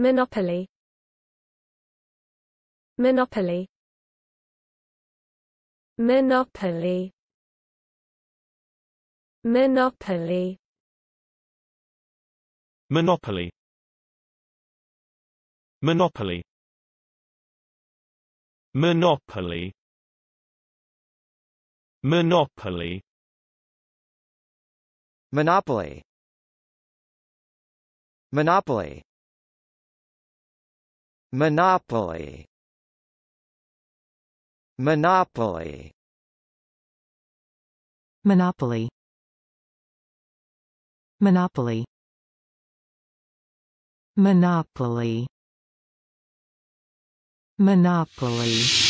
Monopoly Monopoly Monopoly Monopoly Monopoly Monopoly Monopoly Monopoly Monopoly Monopoly Monopoly Monopoly Monopoly Monopoly Monopoly Monopoly